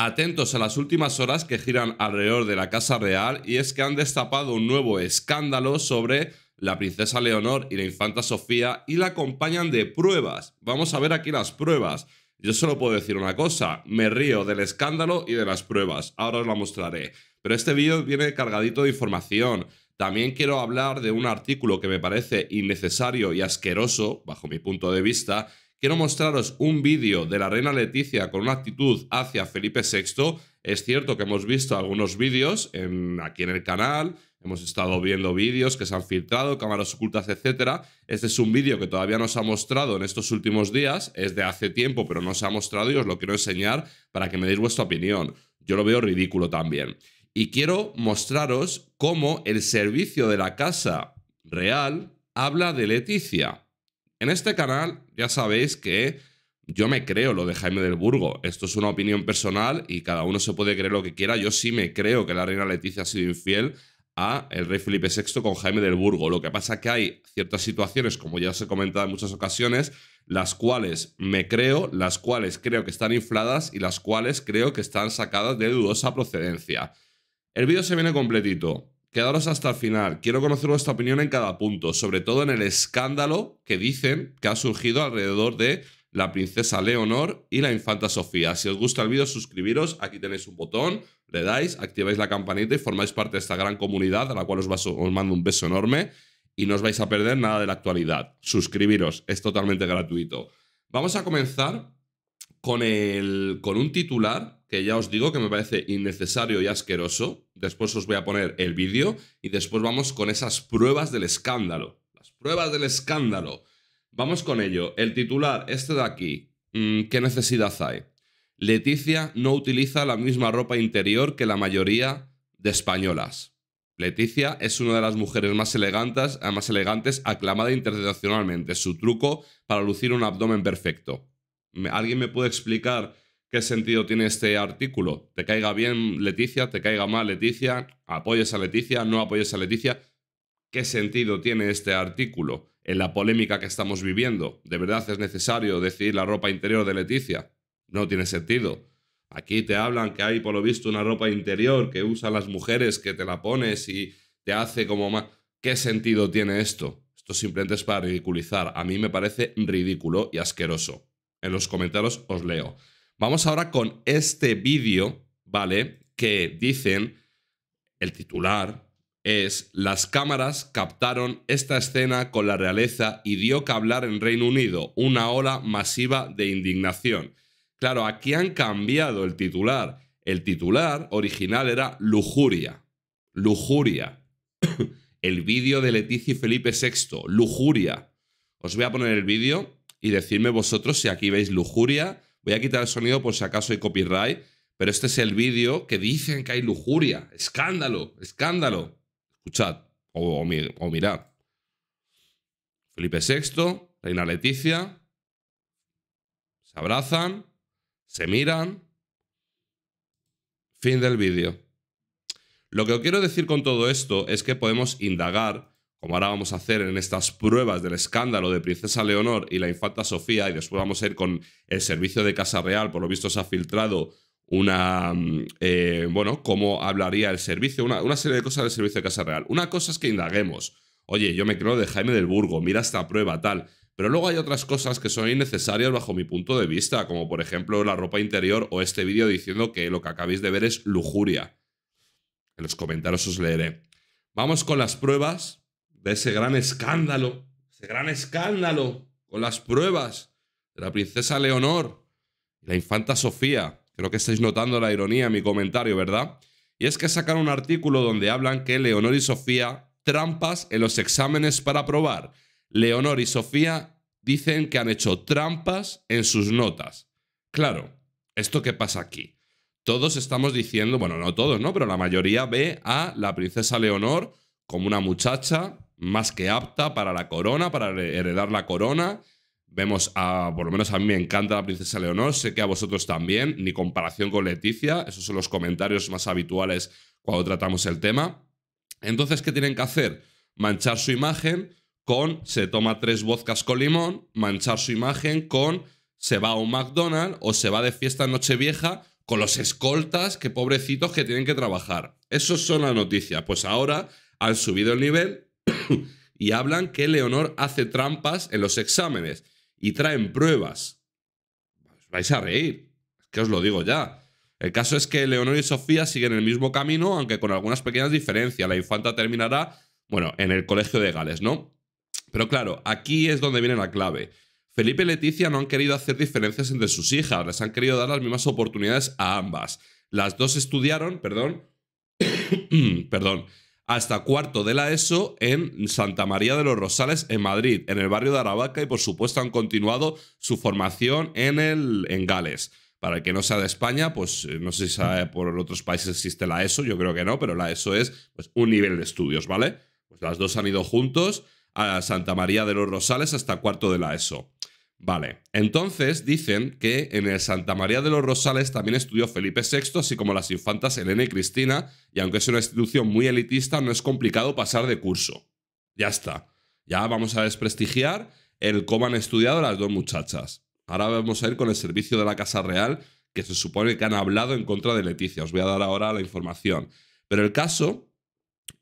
Atentos a las últimas horas que giran alrededor de la Casa Real y es que han destapado un nuevo escándalo sobre la princesa Leonor y la infanta Sofía y la acompañan de pruebas. Vamos a ver aquí las pruebas. Yo solo puedo decir una cosa, me río del escándalo y de las pruebas, ahora os la mostraré. Pero este vídeo viene cargadito de información. También quiero hablar de un artículo que me parece innecesario y asqueroso, bajo mi punto de vista, Quiero mostraros un vídeo de la reina Leticia con una actitud hacia Felipe VI. Es cierto que hemos visto algunos vídeos en, aquí en el canal, hemos estado viendo vídeos que se han filtrado, cámaras ocultas, etc. Este es un vídeo que todavía no se ha mostrado en estos últimos días, es de hace tiempo, pero no se ha mostrado y os lo quiero enseñar para que me deis vuestra opinión. Yo lo veo ridículo también. Y quiero mostraros cómo el servicio de la casa real habla de Leticia. En este canal ya sabéis que yo me creo lo de Jaime del Burgo. Esto es una opinión personal y cada uno se puede creer lo que quiera. Yo sí me creo que la reina Leticia ha sido infiel a el rey Felipe VI con Jaime del Burgo. Lo que pasa es que hay ciertas situaciones, como ya os he comentado en muchas ocasiones, las cuales me creo, las cuales creo que están infladas y las cuales creo que están sacadas de dudosa procedencia. El vídeo se viene completito. Quedaros hasta el final. Quiero conocer vuestra opinión en cada punto, sobre todo en el escándalo que dicen que ha surgido alrededor de la princesa Leonor y la infanta Sofía. Si os gusta el vídeo, suscribiros. Aquí tenéis un botón, le dais, activáis la campanita y formáis parte de esta gran comunidad a la cual os, mando un beso enorme y no os vais a perder nada de la actualidad. Suscribiros, es totalmente gratuito. Vamos a comenzar con, el, con un titular que ya os digo que me parece innecesario y asqueroso, Después os voy a poner el vídeo y después vamos con esas pruebas del escándalo. Las pruebas del escándalo. Vamos con ello. El titular, este de aquí. Mm, ¿Qué necesidad hay? Leticia no utiliza la misma ropa interior que la mayoría de españolas. Leticia es una de las mujeres más elegantes, eh, más elegantes aclamada internacionalmente. Su truco para lucir un abdomen perfecto. ¿Alguien me puede explicar qué sentido tiene este artículo. Te caiga bien Leticia, te caiga mal Leticia, apoyes a Leticia, no apoyes a Leticia. ¿Qué sentido tiene este artículo en la polémica que estamos viviendo? ¿De verdad es necesario decir la ropa interior de Leticia? No tiene sentido. Aquí te hablan que hay por lo visto una ropa interior que usan las mujeres, que te la pones y te hace como más... ¿Qué sentido tiene esto? Esto simplemente es para ridiculizar. A mí me parece ridículo y asqueroso. En los comentarios os leo. Vamos ahora con este vídeo, ¿vale? Que dicen, el titular es, las cámaras captaron esta escena con la realeza y dio que hablar en Reino Unido, una ola masiva de indignación. Claro, aquí han cambiado el titular. El titular original era Lujuria. Lujuria. el vídeo de Leticia y Felipe VI. Lujuria. Os voy a poner el vídeo y decidme vosotros si aquí veis lujuria Voy a quitar el sonido por si acaso hay copyright, pero este es el vídeo que dicen que hay lujuria. Escándalo, escándalo. Escuchad o, mirad. Felipe VI, Reina Leticia, se abrazan, se miran. Fin del vídeo. Lo que quiero decir con todo esto es que podemos indagar como ahora vamos a hacer en estas pruebas del escándalo de Princesa Leonor y la Infanta Sofía, y después vamos a ir con el servicio de Casa Real, por lo visto se ha filtrado una, mm, eh, bueno, cómo hablaría el servicio, una, una, serie de cosas del servicio de Casa Real. Una cosa es que indaguemos, oye, yo me creo de Jaime del Burgo, mira esta prueba, tal. Pero luego hay otras cosas que son innecesarias bajo mi punto de vista, como por ejemplo la ropa interior o este vídeo diciendo que lo que acabéis de ver es lujuria. En los comentarios os leeré. Vamos con las pruebas de ese gran escándalo, ese gran escándalo con las pruebas de la princesa Leonor y la infanta Sofía. Creo que estáis notando la ironía en mi comentario, ¿verdad? Y es que sacan un artículo donde hablan que Leonor y Sofía trampas en los exámenes para probar. Leonor y Sofía dicen que han hecho trampas en sus notas. Claro, ¿esto qué pasa aquí? Todos estamos diciendo, bueno, no todos, ¿no? Pero la mayoría ve a la princesa Leonor como una muchacha más que apta para la corona, para heredar la corona. Vemos a, por lo menos a mí me encanta la princesa Leonor, sé que a vosotros también, ni comparación con Leticia, esos son los comentarios más habituales cuando tratamos el tema. Entonces, ¿qué tienen que hacer? Manchar su imagen con se toma tres vodkas con limón, manchar su imagen con se va a un McDonald's o se va de fiesta en Nochevieja con los escoltas, que pobrecitos que tienen que trabajar. Esos son las noticias. Pues ahora han subido el nivel y hablan que Leonor hace trampas en los exámenes y traen pruebas. vais a reír, que os lo digo ya. El caso es que Leonor y Sofía siguen el mismo camino, aunque con algunas pequeñas diferencias. La infanta terminará, bueno, en el colegio de Gales, ¿no? Pero claro, aquí es donde viene la clave. Felipe y Leticia no han querido hacer diferencias entre sus hijas, les han querido dar las mismas oportunidades a ambas. Las dos estudiaron, perdón, perdón, hasta cuarto de la ESO en Santa María de los Rosales, en Madrid, en el barrio de Aravaca y por supuesto han continuado su formación en, el, en Gales. Para el que no sea de España, pues eh, no sé si por otros países existe la ESO, yo creo que no, pero la ESO es pues, un nivel de estudios, ¿vale? Pues las dos han ido juntos a Santa María de los Rosales hasta cuarto de la ESO. Vale, entonces dicen que en el Santa María de los Rosales también estudió Felipe VI, así como las infantas Elena y Cristina, y aunque es una institución muy elitista, no es complicado pasar de curso. Ya está, ya vamos a desprestigiar el cómo han estudiado las dos muchachas. Ahora vamos a ir con el servicio de la Casa Real, que se supone que han hablado en contra de Leticia. Os voy a dar ahora la información. Pero el caso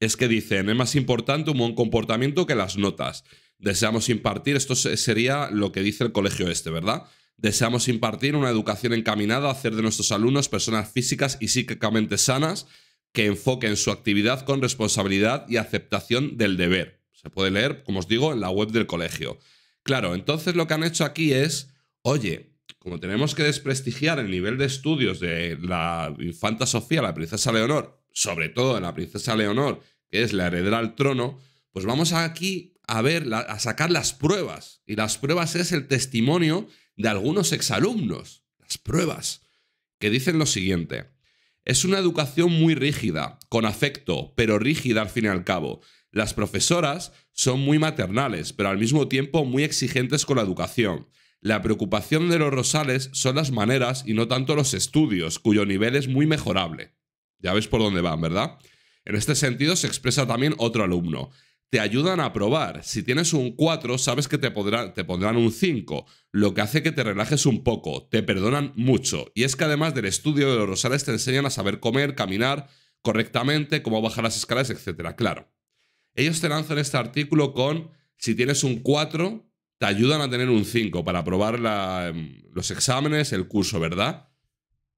es que dicen, es más importante un buen comportamiento que las notas. Deseamos impartir, esto sería lo que dice el colegio este, ¿verdad? Deseamos impartir una educación encaminada a hacer de nuestros alumnos personas físicas y psíquicamente sanas que enfoquen su actividad con responsabilidad y aceptación del deber. Se puede leer, como os digo, en la web del colegio. Claro, entonces lo que han hecho aquí es, oye, como tenemos que desprestigiar el nivel de estudios de la infanta Sofía, la princesa Leonor, sobre todo de la princesa Leonor, que es la heredera al trono, pues vamos aquí a ver, a sacar las pruebas. Y las pruebas es el testimonio de algunos exalumnos. Las pruebas. Que dicen lo siguiente. Es una educación muy rígida, con afecto, pero rígida al fin y al cabo. Las profesoras son muy maternales, pero al mismo tiempo muy exigentes con la educación. La preocupación de los rosales son las maneras y no tanto los estudios, cuyo nivel es muy mejorable. Ya ves por dónde van, ¿verdad? En este sentido se expresa también otro alumno te ayudan a probar. Si tienes un 4, sabes que te, podrán, te pondrán un 5, lo que hace que te relajes un poco, te perdonan mucho. Y es que además del estudio de los rosales te enseñan a saber comer, caminar correctamente, cómo bajar las escalas, etc. Claro. Ellos te lanzan este artículo con, si tienes un 4, te ayudan a tener un 5 para probar em, los exámenes, el curso, ¿verdad?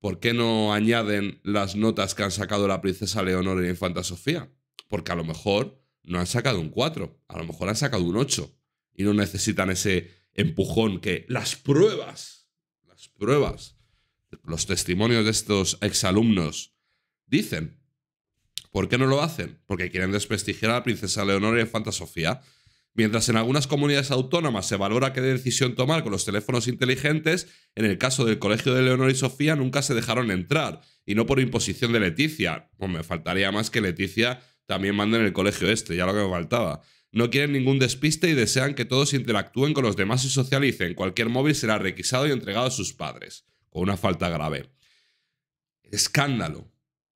¿Por qué no añaden las notas que han sacado la princesa Leonor y la infanta Sofía? Porque a lo mejor no han sacado un 4, a lo mejor han sacado un 8 y no necesitan ese empujón que las pruebas, las pruebas, los testimonios de estos exalumnos dicen. ¿Por qué no lo hacen? Porque quieren desprestigiar a la princesa Leonor y a Sofía. Mientras en algunas comunidades autónomas se valora qué decisión tomar con los teléfonos inteligentes, en el caso del colegio de Leonor y Sofía nunca se dejaron entrar, y no por imposición de Leticia. o pues me faltaría más que Leticia también manden el colegio este, ya lo que me faltaba. No quieren ningún despiste y desean que todos interactúen con los demás y socialicen. Cualquier móvil será requisado y entregado a sus padres, con una falta grave. Escándalo.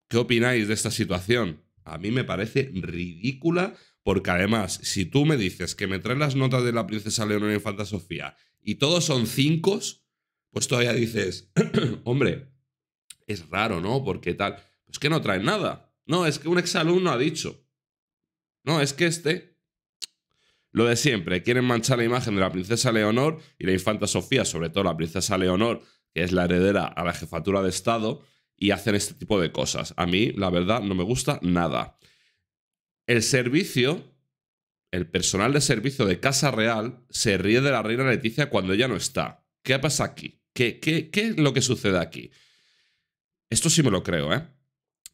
¿Qué opináis de esta situación? A mí me parece ridícula porque además, si tú me dices que me traen las notas de la princesa Leonor Infanta Sofía y todos son cinco, pues todavía dices, hombre, es raro, ¿no? Porque tal. Pues que no traen nada. No, es que un exalumno ha dicho. No, es que este. Lo de siempre, quieren manchar la imagen de la princesa Leonor y la infanta Sofía, sobre todo la princesa Leonor, que es la heredera a la jefatura de Estado, y hacen este tipo de cosas. A mí, la verdad, no me gusta nada. El servicio, el personal de servicio de Casa Real, se ríe de la reina Leticia cuando ella no está. ¿Qué pasa aquí? ¿Qué, qué es lo que sucede aquí? Esto sí me lo creo, ¿eh?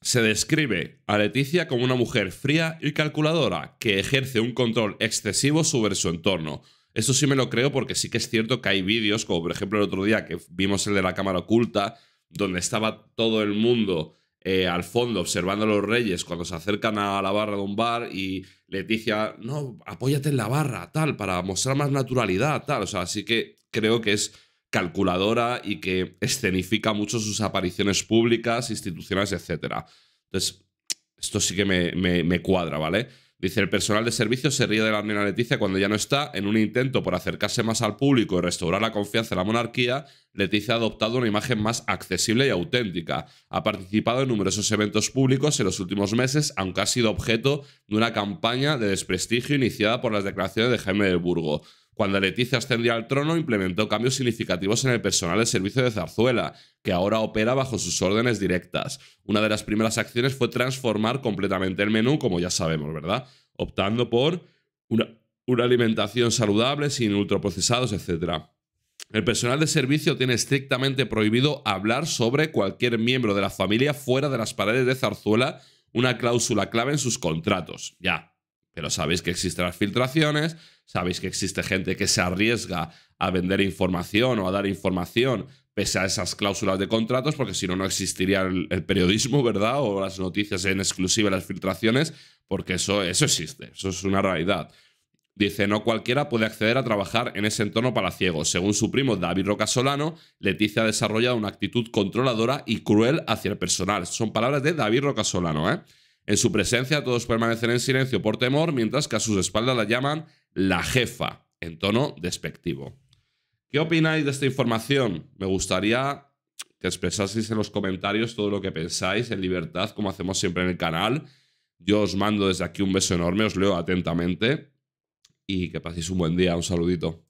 se describe a Leticia como una mujer fría y calculadora que ejerce un control excesivo sobre su entorno. Eso sí me lo creo porque sí que es cierto que hay vídeos, como por ejemplo el otro día que vimos el de la cámara oculta, donde estaba todo el mundo eh, al fondo observando a los reyes cuando se acercan a la barra de un bar y Leticia, no, apóyate en la barra, tal, para mostrar más naturalidad, tal. O sea, así que creo que es calculadora y que escenifica mucho sus apariciones públicas, institucionales, etc. Entonces, esto sí que me, cuadra, ¿vale? Dice, el personal de servicio se ríe de la reina Leticia cuando ya no está. En un intento por acercarse más al público y restaurar la confianza en la monarquía, Leticia ha adoptado una imagen más accesible y auténtica. Ha participado en numerosos eventos públicos en los últimos meses, aunque ha sido objeto de una campaña de desprestigio iniciada por las declaraciones de Jaime del Burgo. Cuando Leticia ascendió al trono, implementó cambios significativos en el personal de servicio de Zarzuela, que ahora opera bajo sus órdenes directas. Una de las primeras acciones fue transformar completamente el menú, como ya sabemos, ¿verdad? Optando por una, una alimentación saludable, sin ultraprocesados, etc. El personal de servicio tiene estrictamente prohibido hablar sobre cualquier miembro de la familia fuera de las paredes de Zarzuela, una cláusula clave en sus contratos. Ya, pero sabéis que existen las filtraciones, sabéis que existe gente que se arriesga a vender información o a dar información pese a esas cláusulas de contratos, porque si no, no existiría el, periodismo, ¿verdad? O las noticias en exclusiva, las filtraciones, porque eso, eso existe, eso es una realidad. Dice, no cualquiera puede acceder a trabajar en ese entorno para ciegos. Según su primo David Rocasolano, Solano, Leticia ha desarrollado una actitud controladora y cruel hacia el personal. Son palabras de David Rocasolano, ¿eh? En su presencia todos permanecen en silencio por temor, mientras que a sus espaldas la llaman la jefa, en tono despectivo. ¿Qué opináis de esta información? Me gustaría que expresaseis en los comentarios todo lo que pensáis en libertad, como hacemos siempre en el canal. Yo os mando desde aquí un beso enorme, os leo atentamente y que paséis un buen día. Un saludito.